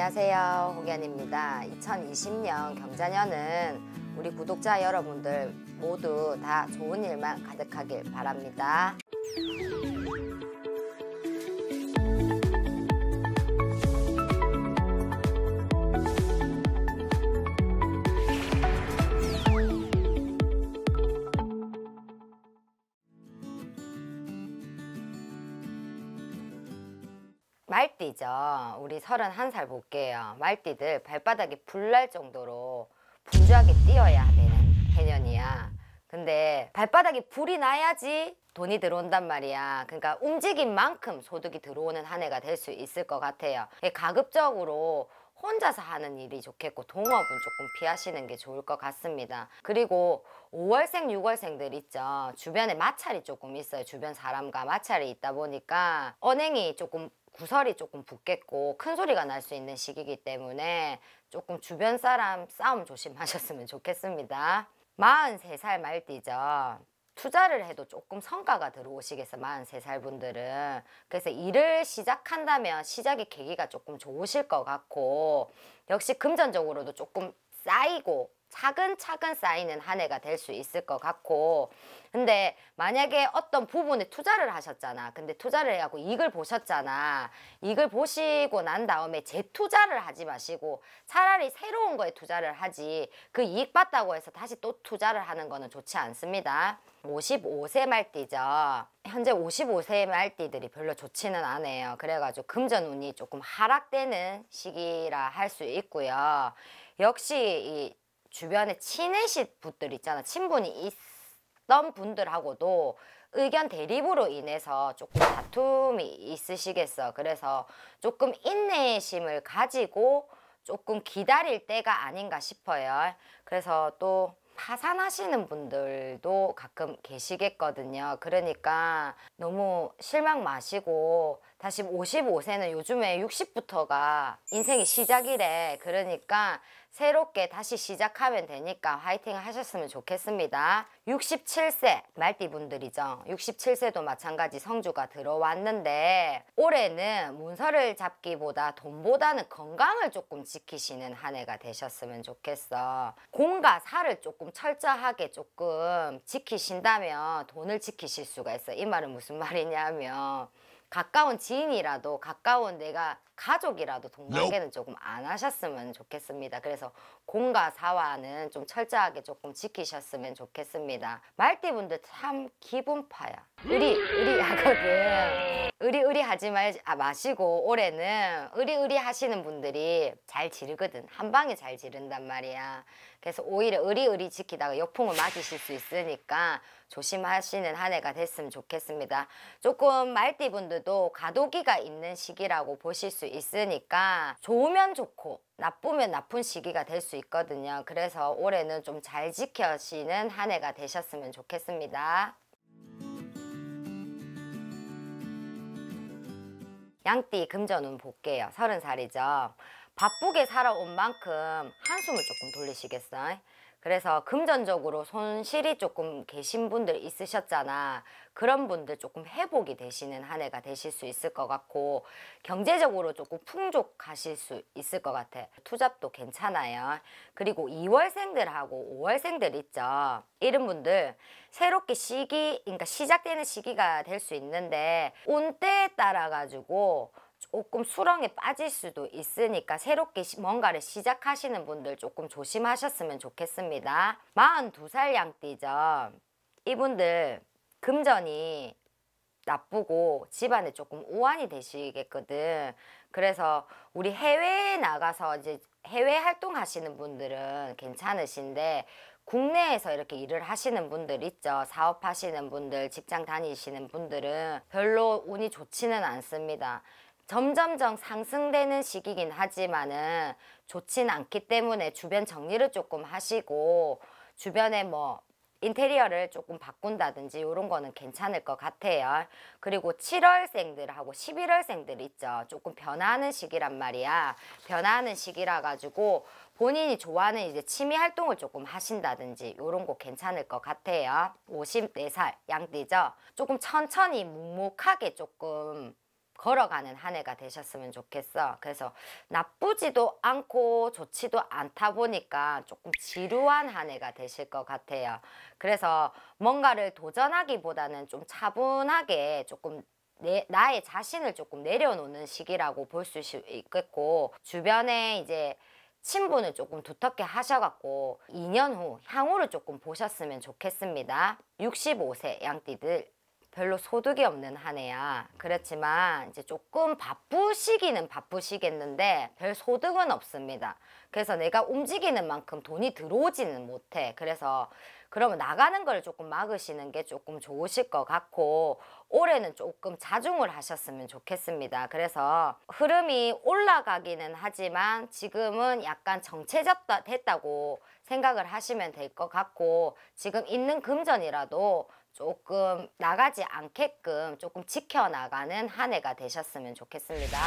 안녕하세요 홍연입니다 2020년 경자년은 우리 구독자 여러분들 모두 다 좋은 일만 가득하길 바랍니다 말띠죠. 우리 31살 볼게요. 말띠들 발바닥이 불 날 정도로 분주하게 뛰어야 되는 해년이야. 근데 발바닥이 불이 나야지 돈이 들어온단 말이야. 그러니까 움직인 만큼 소득이 들어오는 한 해가 될 수 있을 것 같아요. 가급적으로 혼자서 하는 일이 좋겠고 동업은 조금 피하시는 게 좋을 것 같습니다. 그리고 5월생, 6월생들 있죠. 주변에 마찰이 조금 있어요. 주변 사람과 마찰이 있다 보니까 언행이 조금 구설이 조금 붙겠고 큰 소리가 날 수 있는 시기이기 때문에 조금 주변 사람 싸움 조심하셨으면 좋겠습니다. 43살 말띠죠. 투자를 해도 조금 성과가 들어오시겠어 43살 분들은 그래서 일을 시작한다면 시작의 계기가 조금 좋으실 것 같고 역시 금전적으로도 조금 쌓이고 차근차근 쌓이는 한 해가 될 수 있을 것 같고 근데 만약에 어떤 부분에 투자를 하셨잖아 근데 투자를 해갖고 이익을 보셨잖아 이익을 보시고 난 다음에 재투자를 하지 마시고 차라리 새로운 거에 투자를 하지 그 이익 봤다고 해서 다시 또 투자를 하는 거는 좋지 않습니다 55세 말띠죠 현재 55세 말띠들이 별로 좋지는 않아요 그래가지고 금전운이 조금 하락되는 시기라 할 수 있고요 역시 이 주변에 친해신 분들 있잖아 친분이 있던 분들하고도 의견 대립으로 인해서 조금 다툼이 있으시겠어 그래서 조금 인내심을 가지고 조금 기다릴 때가 아닌가 싶어요 그래서 또 파산하시는 분들도 가끔 계시겠거든요 그러니까 너무 실망 마시고 다시 55세는 요즘에 60부터가 인생의 시작이래. 그러니까 새롭게 다시 시작하면 되니까 화이팅 하셨으면 좋겠습니다. 67세 말띠분들이죠. 67세도 마찬가지 성주가 들어왔는데 올해는 문서를 잡기보다 돈보다는 건강을 조금 지키시는 한 해가 되셨으면 좋겠어. 공과 사를 조금 철저하게 조금 지키신다면 돈을 지키실 수가 있어. 이 말은 무슨 말이냐면 가까운 지인이라도 가까운 내가 가족이라도 동반계는 조금 안 하셨으면 좋겠습니다. 그래서 공과 사와는 좀 철저하게 조금 지키셨으면 좋겠습니다. 말띠분들 참 기분파야. 의리, 의리하거든. 의리의리 하지 말, 아, 마시고 올해는 의리의리 하시는 분들이 잘 지르거든. 한 방에 잘 지른단 말이야. 그래서 오히려 의리의리 지키다가 역풍을 맞으실 수 있으니까 조심하시는 한 해가 됐으면 좋겠습니다. 조금 말띠분들도 가도기가 있는 시기라고 보실 수 있으니까 좋으면 좋고 나쁘면 나쁜 시기가 될 수 있거든요. 그래서 올해는 좀 잘 지켜지는 한 해가 되셨으면 좋겠습니다. 양띠 금전운 볼게요. 서른 살이죠 바쁘게 살아온 만큼 한숨을 조금 돌리시겠어요? 그래서 금전적으로 손실이 조금 계신 분들 있으셨잖아. 그런 분들 조금 회복이 되시는 한 해가 되실 수 있을 것 같고 경제적으로 조금 풍족하실 수 있을 것 같아. 투잡도 괜찮아요. 그리고 2월생들하고 5월생들 있죠. 이런 분들 새롭게 시기, 그러니까 시작되는 시기가 될 수 있는데 운때에 따라 가지고 조금 수렁에 빠질 수도 있으니까 새롭게 뭔가를 시작하시는 분들 조금 조심하셨으면 좋겠습니다. 42살 양띠죠. 이분들 금전이 나쁘고 집안에 조금 오한이 되시겠거든. 그래서 우리 해외에 나가서 이제 해외 활동하시는 분들은 괜찮으신데 국내에서 이렇게 일을 하시는 분들 있죠. 사업하시는 분들, 직장 다니시는 분들은 별로 운이 좋지는 않습니다. 점점점 상승되는 시기긴 하지만은 좋진 않기 때문에 주변 정리를 조금 하시고 주변에 뭐 인테리어를 조금 바꾼다든지 이런 거는 괜찮을 것 같아요. 그리고 7월생들하고 11월생들 있죠. 조금 변하는 시기란 말이야. 변하는 시기라 가지고 본인이 좋아하는 이제 취미 활동을 조금 하신다든지 이런 거 괜찮을 것 같아요. 54살 양띠죠. 조금 천천히 묵묵하게 조금 걸어가는 한 해가 되셨으면 좋겠어. 그래서 나쁘지도 않고 좋지도 않다 보니까 조금 지루한 한 해가 되실 것 같아요. 그래서 뭔가를 도전하기보다는 좀 차분하게 조금 내, 나의 자신을 조금 내려놓는 시기라고 볼 수 있겠고 주변에 이제 친분을 조금 두텁게 하셔갖고 2년 후 향후를 조금 보셨으면 좋겠습니다. 65세 양띠들 별로 소득이 없는 한 해야 그렇지만 이제 조금 바쁘시기는 바쁘시겠는데 별 소득은 없습니다 그래서 내가 움직이는 만큼 돈이 들어오지는 못해 그래서 그러면 나가는 걸 조금 막으시는 게 조금 좋으실 것 같고 올해는 조금 자중을 하셨으면 좋겠습니다. 그래서 흐름이 올라가기는 하지만 지금은 약간 정체졌다 됐다고 생각을 하시면 될 것 같고 지금 있는 금전이라도 조금 나가지 않게끔 조금 지켜나가는 한 해가 되셨으면 좋겠습니다.